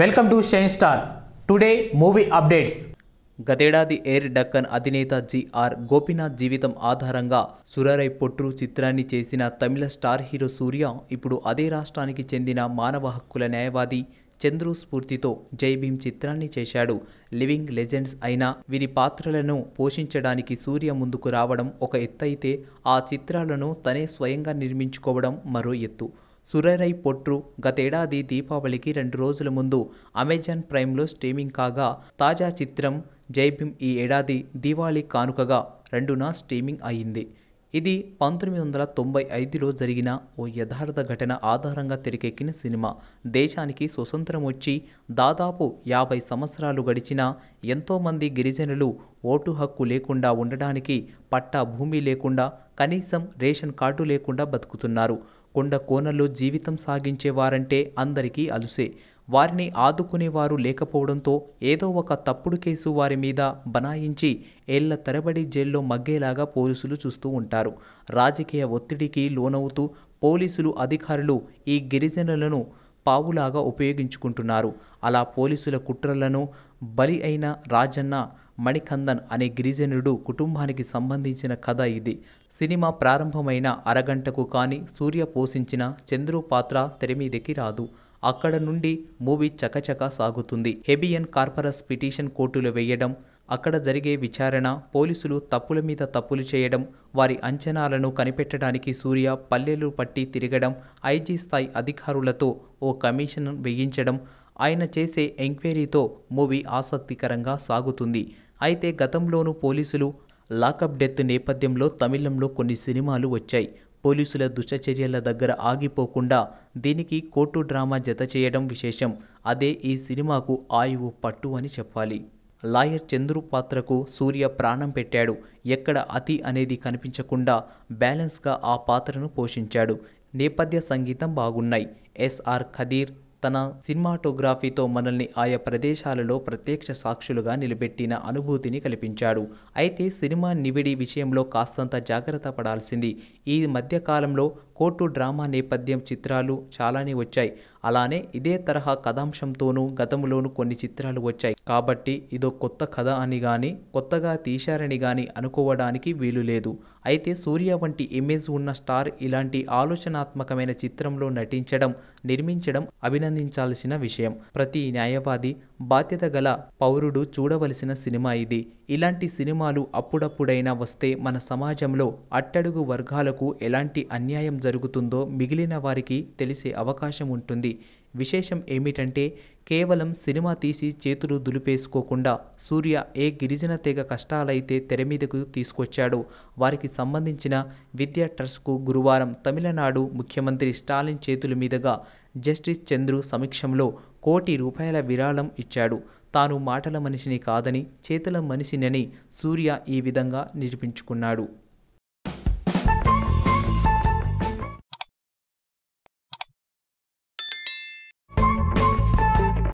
welcome to shine star today movie updates గతేడాది air Deccan అధినేత G R Gopinath జీవితం ఆధారంగా సురరై పొట్రు చిత్రాన్ని చేసిన తమిళ స్టార్ హీరో సూర్య ఇప్పుడు అదే రాష్ట్రానికి చెందిన మానవ హక్కుల న్యాయవాది చంద్రు స్ఫూర్తితో జై భీమ్ చిత్రాన్ని చేశాడు లివింగ్ లెజెండ్స్ అయిన వీరి పాత్రలను పోషించడానికి సూర్య ముందుకు రావడం ఒక ఎత్తైతే ఆ చిత్రాలను తనే స్వయంగా నిర్మించుకోవడం మరో ఎత్తు సురరై పొట్రు గతేడాది దీపావళికి రెండు రోజుల ముందు అమెజాన్ ప్రైమ్లో స్ట్రీమింగ్ కాగా తాజా చిత్రం జై భీమ్ ఈ ఏడాది దీవాళీ కానుకగా రెండున స్ట్రీమింగ్ అయింది ఇది పంతొమ్మిది వందల తొంభై ఐదులో జరిగిన ఓ యథార్థ ఘటన ఆధారంగా తెరకెక్కిన సినిమా దేశానికి స్వతంత్రం వచ్చి దాదాపు యాభై సంవత్సరాలు గడిచినా ఎంతోమంది గిరిజనులు ఓటు హక్కు లేకుండా ఉండడానికి పట్టా భూమి లేకుండా కనీసం రేషన్ కార్డు లేకుండా బతుకుతున్నారు కొండ కోనల్లో జీవితం సాగించేవారంటే అందరికీ అలుసే వారిని ఆదుకునేవారు లేకపోవడంతో ఏదో ఒక తప్పుడు కేసు వారి మీద బనాయించి ఏళ్ల తరబడి జైల్లో మగ్గేలాగా పోలీసులు చూస్తూ ఉంటారు రాజకీయ ఒత్తిడికి లోనవుతూ పోలీసులు అధికారులు ఈ గిరిజనులను పావులాగా ఉపయోగించుకుంటున్నారు అలా పోలీసుల కుట్రలను బలి అయిన రాజన్న మణికందన్ అనే గిరిజనుడు కుటుంబానికి సంబంధించిన కథ ఇది సినిమా ప్రారంభమైన అరగంటకు కానీ సూర్య పోషించిన చంద్రు పాత్ర తెరమీదకి రాదు అక్కడ నుండి మూవీ చకచక సాగుతుంది హెబియన్ కార్పరస్ పిటిషన్ కోర్టులు వేయడం అక్కడ జరిగే విచారణ పోలీసులు తప్పుల మీద తప్పులు చేయడం వారి అంచనాలను కనిపెట్టడానికి సూర్య పల్లెలు పట్టి తిరగడం ఐజీ స్థాయి అధికారులతో ఓ కమిషన్ వేయించడం ఆయన చేసే ఎంక్వైరీతో మూవీ ఆసక్తికరంగా సాగుతుంది అయితే గతంలోనూ పోలీసులు లాకప్ డెత్ నేపథ్యంలో తమిళంలో కొన్ని సినిమాలు వచ్చాయి పోలీసుల దుష్టచర్యల దగ్గర ఆగిపోకుండా దీనికి కోర్టు డ్రామా జత చేయడం విశేషం అదే ఈ సినిమాకు ఆయువు పట్టు అని చెప్పాలి లాయర్ చంద్రు పాత్రకు సూర్య ప్రాణం పెట్టాడు ఎక్కడ అతి అనేది కనిపించకుండా బ్యాలెన్స్గా ఆ పాత్రను పోషించాడు నేపథ్య సంగీతం బాగున్నాయి ఎస్ఆర్ ఖదీర్ తన సినిమాటోగ్రఫీతో మనల్ని ఆయా ప్రదేశాలలో ప్రత్యక్ష సాక్షులుగా నిలబెట్టిన అనుభూతిని కల్పించాడు అయితే సినిమా నివిడి విషయంలో కాస్తంత జాగ్రత్త పడాల్సింది ఈ మధ్యకాలంలో కోర్టు డ్రామా నేపథ్యం చిత్రాలు చాలానే వచ్చాయి అలానే ఇదే తరహా కథాంశంతోనూ గతంలోనూ కొన్ని చిత్రాలు వచ్చాయి కాబట్టి ఇదో కొత్త కథ అని కానీ కొత్తగా తీశారని కానీ అనుకోవడానికి వీలు లేదు అయితే సూర్య వంటి ఇమేజ్ ఉన్న స్టార్ ఇలాంటి ఆలోచనాత్మకమైన చిత్రంలో నటించడం నిర్మించడం అభినందించాల్సిన విషయం ప్రతి న్యాయవాది బాధ్యత గల పౌరుడు చూడవలసిన సినిమా ఇది ఇలాంటి సినిమాలు అప్పుడప్పుడైనా వస్తే మన సమాజంలో అట్టడుగు వర్గాలకు ఎలాంటి అన్యాయం జరుగుతుందో మిగిలిన వారికి తెలిసే అవకాశం ఉంటుంది విశేషం ఏమిటంటే కేవలం సినిమా తీసి చేతులు దులిపేసుకోకుండా సూర్య ఏ గిరిజన తెగ కష్టాలైతే తెర మీదకు తీసుకొచ్చాడో వారికి సంబంధించిన విద్యా ట్రస్ట్కు గురువారం తమిళనాడు ముఖ్యమంత్రి స్టాలిన్ చేతుల మీదుగా జస్టిస్ చంద్రు సమీక్షంలో కోటి రూపాయల విరాళం ఇచ్చాడు తాను మాటల మనిషిని కాదని చేతుల మనిషినని సూర్య ఈ విధంగా నిరూపించుకున్నాడు